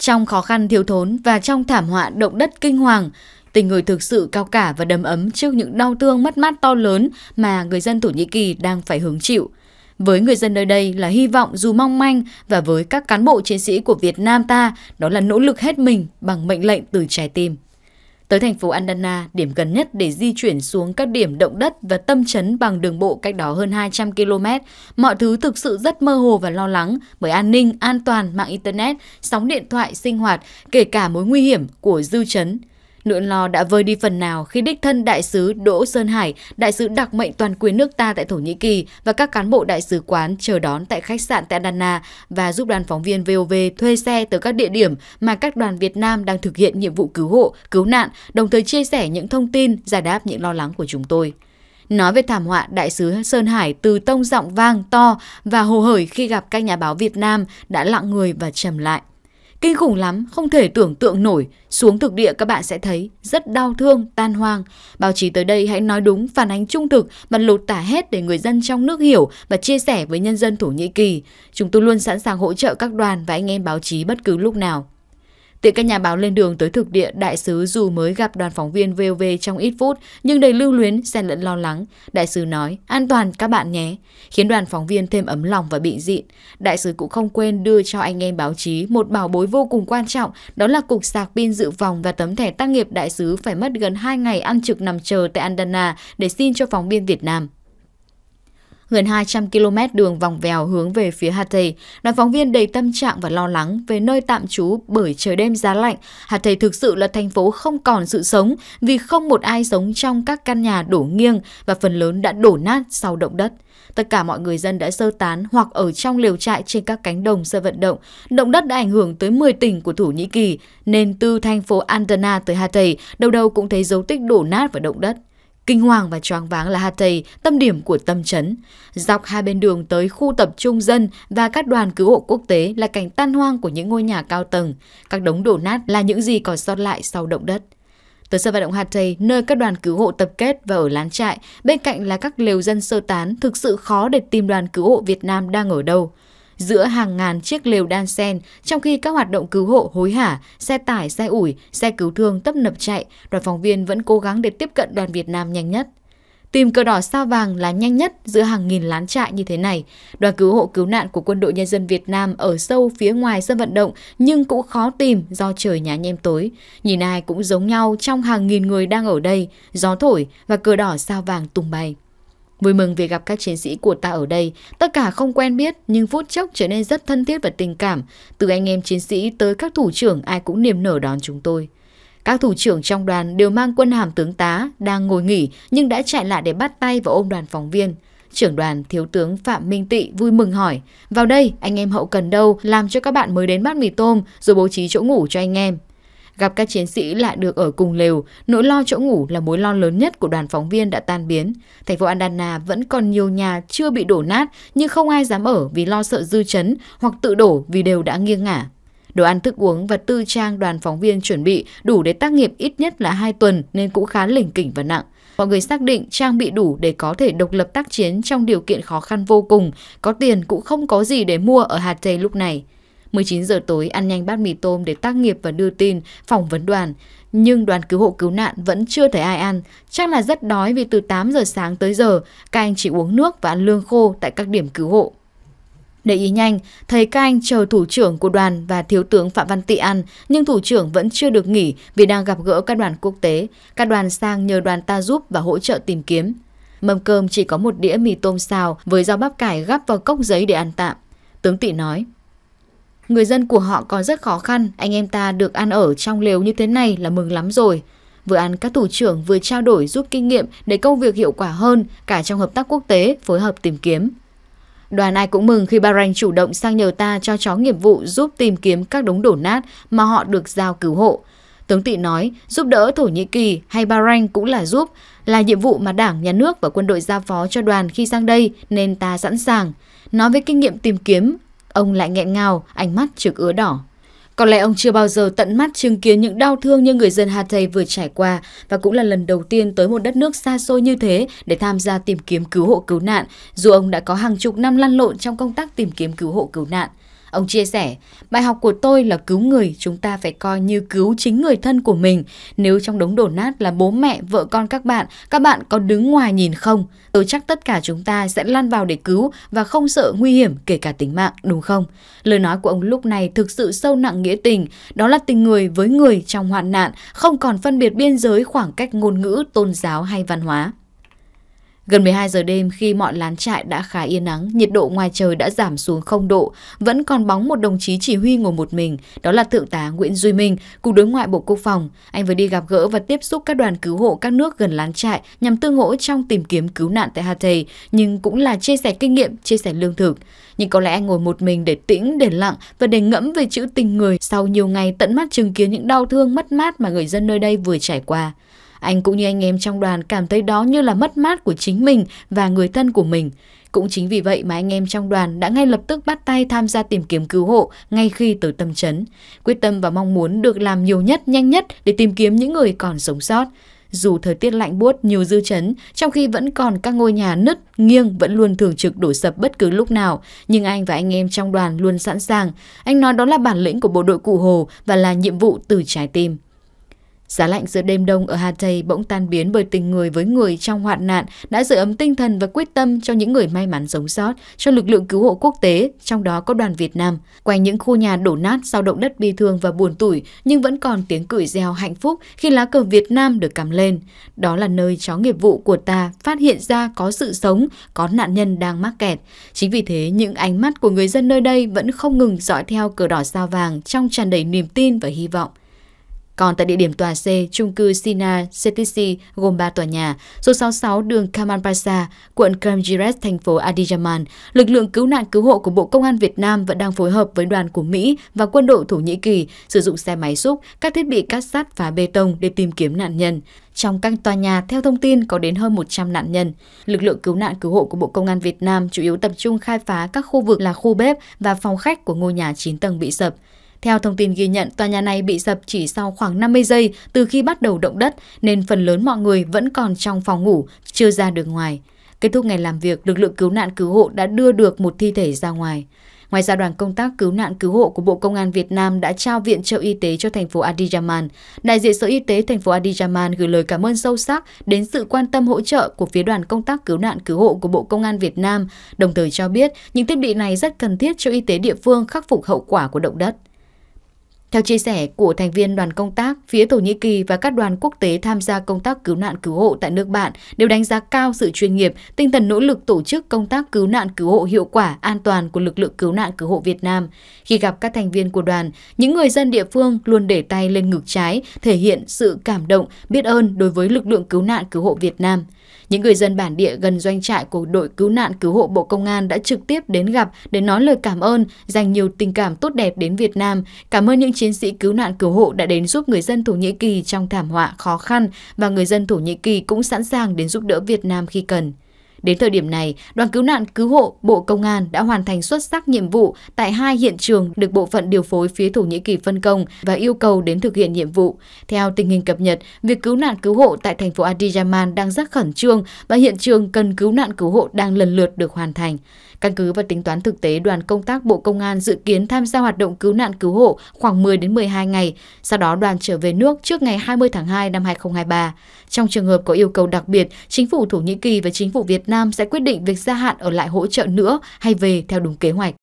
Trong khó khăn thiếu thốn và trong thảm họa động đất kinh hoàng, tình người thực sự cao cả và đầm ấm trước những đau thương mất mát to lớn mà người dân Thổ Nhĩ Kỳ đang phải hứng chịu. Với người dân nơi đây là hy vọng dù mong manh và với các cán bộ chiến sĩ của Việt Nam ta đó là nỗ lực hết mình bằng mệnh lệnh từ trái tim tới thành phố Andana, điểm gần nhất để di chuyển xuống các điểm động đất và tâm chấn bằng đường bộ cách đó hơn 200 km. Mọi thứ thực sự rất mơ hồ và lo lắng bởi an ninh, an toàn, mạng Internet, sóng điện thoại, sinh hoạt, kể cả mối nguy hiểm của dư chấn. Nỗi lo đã vơi đi phần nào khi đích thân đại sứ Đỗ Sơn Hải, đại sứ đặc mệnh toàn quyền nước ta tại Thổ Nhĩ Kỳ và các cán bộ đại sứ quán chờ đón tại khách sạn tại Adana và giúp đoàn phóng viên VOV thuê xe tới các địa điểm mà các đoàn Việt Nam đang thực hiện nhiệm vụ cứu hộ, cứu nạn, đồng thời chia sẻ những thông tin, giải đáp những lo lắng của chúng tôi. Nói về thảm họa, đại sứ Sơn Hải từ tông giọng vang to và hồ hởi khi gặp các nhà báo Việt Nam đã lặng người và trầm lại. Kinh khủng lắm, không thể tưởng tượng nổi. Xuống thực địa các bạn sẽ thấy rất đau thương, tan hoang. Báo chí tới đây hãy nói đúng, phản ánh trung thực và lột tả hết để người dân trong nước hiểu và chia sẻ với nhân dân Thổ Nhĩ Kỳ. Chúng tôi luôn sẵn sàng hỗ trợ các đoàn và anh em báo chí bất cứ lúc nào. Từ các nhà báo lên đường tới thực địa, đại sứ dù mới gặp đoàn phóng viên VOV trong ít phút, nhưng đầy lưu luyến, xen lẫn lo lắng. Đại sứ nói, an toàn các bạn nhé, khiến đoàn phóng viên thêm ấm lòng và bị dịn. Đại sứ cũng không quên đưa cho anh em báo chí một bảo bối vô cùng quan trọng, đó là cục sạc pin dự phòng và tấm thẻ tác nghiệp đại sứ phải mất gần 2 ngày ăn trực nằm chờ tại Andana để xin cho phóng viên Việt Nam gần 200 km đường vòng vèo hướng về phía Hà Thầy. Đoàn phóng viên đầy tâm trạng và lo lắng về nơi tạm trú bởi trời đêm giá lạnh. Hà Thầy thực sự là thành phố không còn sự sống vì không một ai sống trong các căn nhà đổ nghiêng và phần lớn đã đổ nát sau động đất. Tất cả mọi người dân đã sơ tán hoặc ở trong liều trại trên các cánh đồng sơ vận động. Động đất đã ảnh hưởng tới 10 tỉnh của Thổ Nhĩ Kỳ, nên từ thành phố Antana tới Hatay, đầu đầu cũng thấy dấu tích đổ nát và động đất. Kinh hoàng và choáng váng là Hatay, tâm điểm của tâm chấn. Dọc hai bên đường tới khu tập trung dân và các đoàn cứu hộ quốc tế là cảnh tan hoang của những ngôi nhà cao tầng. Các đống đổ nát là những gì còn sót lại sau động đất. Từ sân vận động Hatay, nơi các đoàn cứu hộ tập kết và ở lán trại, bên cạnh là các lều dân sơ tán, thực sự khó để tìm đoàn cứu hộ Việt Nam đang ở đâu giữa hàng ngàn chiếc lều đan sen trong khi các hoạt động cứu hộ hối hả, xe tải, xe ủi, xe cứu thương tấp nập chạy, đoàn phóng viên vẫn cố gắng để tiếp cận đoàn Việt Nam nhanh nhất. Tìm cờ đỏ sao vàng là nhanh nhất giữa hàng nghìn lán trại như thế này. Đoàn cứu hộ cứu nạn của quân đội nhân dân Việt Nam ở sâu phía ngoài sân vận động nhưng cũng khó tìm do trời nhá nhem tối. Nhìn ai cũng giống nhau trong hàng nghìn người đang ở đây, gió thổi và cờ đỏ sao vàng tung bay. Vui mừng vì gặp các chiến sĩ của ta ở đây, tất cả không quen biết nhưng phút chốc trở nên rất thân thiết và tình cảm. Từ anh em chiến sĩ tới các thủ trưởng ai cũng niềm nở đón chúng tôi. Các thủ trưởng trong đoàn đều mang quân hàm tướng tá, đang ngồi nghỉ nhưng đã chạy lại để bắt tay và ôm đoàn phóng viên. Trưởng đoàn Thiếu tướng Phạm Minh Tị vui mừng hỏi, vào đây anh em hậu cần đâu làm cho các bạn mới đến bát mì tôm rồi bố trí chỗ ngủ cho anh em. Gặp các chiến sĩ lại được ở cùng lều, nỗi lo chỗ ngủ là mối lo lớn nhất của đoàn phóng viên đã tan biến. Thành phố Andana vẫn còn nhiều nhà chưa bị đổ nát nhưng không ai dám ở vì lo sợ dư chấn hoặc tự đổ vì đều đã nghiêng ngả. Đồ ăn thức uống và tư trang đoàn phóng viên chuẩn bị đủ để tác nghiệp ít nhất là 2 tuần nên cũng khá lỉnh kỉnh và nặng. Mọi người xác định trang bị đủ để có thể độc lập tác chiến trong điều kiện khó khăn vô cùng, có tiền cũng không có gì để mua ở hạt Tây lúc này. 19 giờ tối ăn nhanh bát mì tôm để tác nghiệp và đưa tin, phỏng vấn đoàn. Nhưng đoàn cứu hộ cứu nạn vẫn chưa thấy ai ăn. Chắc là rất đói vì từ 8 giờ sáng tới giờ, các anh chỉ uống nước và ăn lương khô tại các điểm cứu hộ. Để ý nhanh, thấy các anh chờ thủ trưởng của đoàn và thiếu tướng Phạm Văn Tị ăn, nhưng thủ trưởng vẫn chưa được nghỉ vì đang gặp gỡ các đoàn quốc tế. Các đoàn sang nhờ đoàn ta giúp và hỗ trợ tìm kiếm. Mâm cơm chỉ có một đĩa mì tôm xào với rau bắp cải gắp vào cốc giấy để ăn tạm. Tướng Tị nói. Người dân của họ còn rất khó khăn, anh em ta được ăn ở trong lều như thế này là mừng lắm rồi. Vừa ăn các thủ trưởng vừa trao đổi giúp kinh nghiệm để công việc hiệu quả hơn cả trong hợp tác quốc tế, phối hợp tìm kiếm. Đoàn ai cũng mừng khi Bahrain chủ động sang nhờ ta cho chó nghiệp vụ giúp tìm kiếm các đống đổ nát mà họ được giao cứu hộ. Tướng Tị nói, giúp đỡ Thổ Nhĩ Kỳ hay Bahrain cũng là giúp, là nhiệm vụ mà Đảng, Nhà nước và quân đội giao phó cho đoàn khi sang đây nên ta sẵn sàng. Nói với kinh nghiệm tìm kiếm, Ông lại nghẹn ngào, ánh mắt trực ứa đỏ. Có lẽ ông chưa bao giờ tận mắt chứng kiến những đau thương như người dân Hà Tây vừa trải qua và cũng là lần đầu tiên tới một đất nước xa xôi như thế để tham gia tìm kiếm cứu hộ cứu nạn, dù ông đã có hàng chục năm lăn lộn trong công tác tìm kiếm cứu hộ cứu nạn. Ông chia sẻ, bài học của tôi là cứu người, chúng ta phải coi như cứu chính người thân của mình. Nếu trong đống đổ nát là bố mẹ, vợ con các bạn, các bạn có đứng ngoài nhìn không? Tôi chắc tất cả chúng ta sẽ lăn vào để cứu và không sợ nguy hiểm kể cả tính mạng, đúng không? Lời nói của ông lúc này thực sự sâu nặng nghĩa tình, đó là tình người với người trong hoạn nạn, không còn phân biệt biên giới khoảng cách ngôn ngữ, tôn giáo hay văn hóa. Gần 12 giờ đêm khi mọi lán trại đã khá yên nắng, nhiệt độ ngoài trời đã giảm xuống 0 độ, vẫn còn bóng một đồng chí chỉ huy ngồi một mình, đó là Thượng tá Nguyễn Duy Minh, Cục Đối ngoại Bộ Quốc phòng. Anh vừa đi gặp gỡ và tiếp xúc các đoàn cứu hộ các nước gần lán trại nhằm tương hỗ trong tìm kiếm cứu nạn tại Hà Thầy, nhưng cũng là chia sẻ kinh nghiệm, chia sẻ lương thực. Nhưng có lẽ anh ngồi một mình để tĩnh, để lặng và để ngẫm về chữ tình người sau nhiều ngày tận mắt chứng kiến những đau thương mất mát mà người dân nơi đây vừa trải qua. Anh cũng như anh em trong đoàn cảm thấy đó như là mất mát của chính mình và người thân của mình. Cũng chính vì vậy mà anh em trong đoàn đã ngay lập tức bắt tay tham gia tìm kiếm cứu hộ ngay khi tới tâm trấn. Quyết tâm và mong muốn được làm nhiều nhất, nhanh nhất để tìm kiếm những người còn sống sót. Dù thời tiết lạnh buốt nhiều dư chấn, trong khi vẫn còn các ngôi nhà nứt, nghiêng vẫn luôn thường trực đổ sập bất cứ lúc nào, nhưng anh và anh em trong đoàn luôn sẵn sàng. Anh nói đó là bản lĩnh của bộ đội cụ Hồ và là nhiệm vụ từ trái tim. Giá lạnh giữa đêm đông ở Hà Tây bỗng tan biến bởi tình người với người trong hoạn nạn đã giữ ấm tinh thần và quyết tâm cho những người may mắn sống sót, cho lực lượng cứu hộ quốc tế, trong đó có đoàn Việt Nam. Quanh những khu nhà đổ nát sau động đất bi thương và buồn tủi, nhưng vẫn còn tiếng cười reo hạnh phúc khi lá cờ Việt Nam được cầm lên. Đó là nơi chó nghiệp vụ của ta phát hiện ra có sự sống, có nạn nhân đang mắc kẹt. Chính vì thế, những ánh mắt của người dân nơi đây vẫn không ngừng dõi theo cờ đỏ sao vàng trong tràn đầy niềm tin và hy vọng. Còn tại địa điểm tòa C, trung cư Sina CTC gồm 3 tòa nhà, số 66 đường Kamalpasa, quận Kamjiret, thành phố Adiyaman, lực lượng cứu nạn cứu hộ của Bộ Công an Việt Nam vẫn đang phối hợp với đoàn của Mỹ và quân đội Thổ Nhĩ Kỳ sử dụng xe máy xúc, các thiết bị cắt sắt và bê tông để tìm kiếm nạn nhân. Trong các tòa nhà, theo thông tin, có đến hơn 100 nạn nhân. Lực lượng cứu nạn cứu hộ của Bộ Công an Việt Nam chủ yếu tập trung khai phá các khu vực là khu bếp và phòng khách của ngôi nhà 9 tầng bị sập. Theo thông tin ghi nhận, tòa nhà này bị sập chỉ sau khoảng 50 giây từ khi bắt đầu động đất, nên phần lớn mọi người vẫn còn trong phòng ngủ, chưa ra được ngoài. Kết thúc ngày làm việc, lực lượng cứu nạn cứu hộ đã đưa được một thi thể ra ngoài. Ngoài ra đoàn công tác cứu nạn cứu hộ của Bộ Công an Việt Nam đã trao viện trợ y tế cho thành phố Adiyaman. Đại diện Sở Y tế thành phố Adiyaman gửi lời cảm ơn sâu sắc đến sự quan tâm hỗ trợ của phía đoàn công tác cứu nạn cứu hộ của Bộ Công an Việt Nam, đồng thời cho biết những thiết bị này rất cần thiết cho y tế địa phương khắc phục hậu quả của động đất. Theo chia sẻ của thành viên đoàn công tác, phía Thổ Nhĩ Kỳ và các đoàn quốc tế tham gia công tác cứu nạn cứu hộ tại nước bạn đều đánh giá cao sự chuyên nghiệp, tinh thần nỗ lực tổ chức công tác cứu nạn cứu hộ hiệu quả, an toàn của lực lượng cứu nạn cứu hộ Việt Nam. Khi gặp các thành viên của đoàn, những người dân địa phương luôn để tay lên ngực trái, thể hiện sự cảm động, biết ơn đối với lực lượng cứu nạn cứu hộ Việt Nam. Những người dân bản địa gần doanh trại của đội cứu nạn cứu hộ Bộ Công an đã trực tiếp đến gặp để nói lời cảm ơn, dành nhiều tình cảm tốt đẹp đến Việt Nam. Cảm ơn những chiến sĩ cứu nạn cứu hộ đã đến giúp người dân Thổ Nhĩ Kỳ trong thảm họa khó khăn và người dân Thổ Nhĩ Kỳ cũng sẵn sàng đến giúp đỡ Việt Nam khi cần. Đến thời điểm này, đoàn cứu nạn cứu hộ Bộ Công an đã hoàn thành xuất sắc nhiệm vụ tại hai hiện trường được bộ phận điều phối phía Thổ Nhĩ Kỳ phân công và yêu cầu đến thực hiện nhiệm vụ. Theo tình hình cập nhật, việc cứu nạn cứu hộ tại thành phố Adiyaman đang rất khẩn trương và hiện trường cần cứu nạn cứu hộ đang lần lượt được hoàn thành. Căn cứ và tính toán thực tế, đoàn công tác Bộ Công an dự kiến tham gia hoạt động cứu nạn cứu hộ khoảng 10 đến 12 ngày, sau đó đoàn trở về nước trước ngày 20 tháng 2 năm 2023. Trong trường hợp có yêu cầu đặc biệt, chính phủ Thổ Nhĩ Kỳ và chính phủ Việt Nam sẽ quyết định việc gia hạn ở lại hỗ trợ nữa hay về theo đúng kế hoạch.